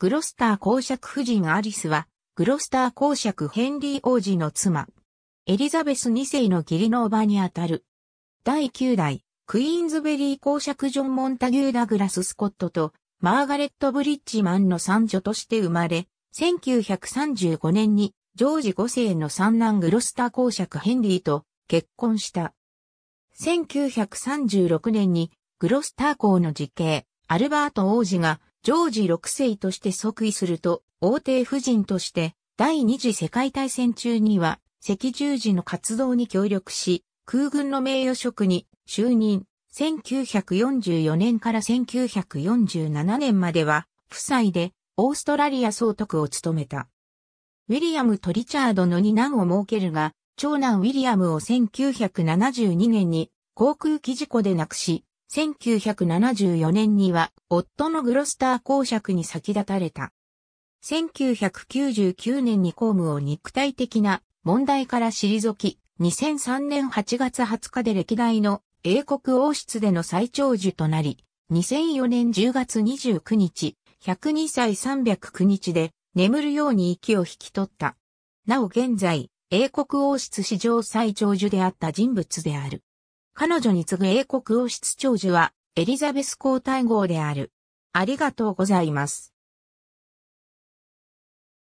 グロスター公爵夫人アリスは、グロスター公爵ヘンリー王子の妻。エリザベス2世の義理のおばにあたる。第9代、クイーンズベリー公爵ジョン・モンタギュー・ダグラス・スコットと、マーガレット・ブリッジマンの三女として生まれ、1935年に、ジョージ5世の三男グロスター公爵ヘンリーと結婚した。1936年に、グロスター公の時系、アルバート王子が、ジョージ6世として即位すると、王帝夫人として、第二次世界大戦中には、赤十字の活動に協力し、空軍の名誉職に就任。1944年から1947年までは、夫妻でオーストラリア総督を務めた。ウィリアムとリチャードの二男を設けるが、長男ウィリアムを1972年に航空機事故で亡くし、1974年には夫のグロスター公爵に先立たれた。1999年に公務を肉体的な問題から退き、2003年8月20日で歴代の英国王室での最長寿となり、2004年10月29日、102歳309日で眠るように息を引き取った。なお現在、英国王室史上最長寿であった人物である。彼女に次ぐ英国王室長寿はエリザベス皇太后である。ありがとうございます。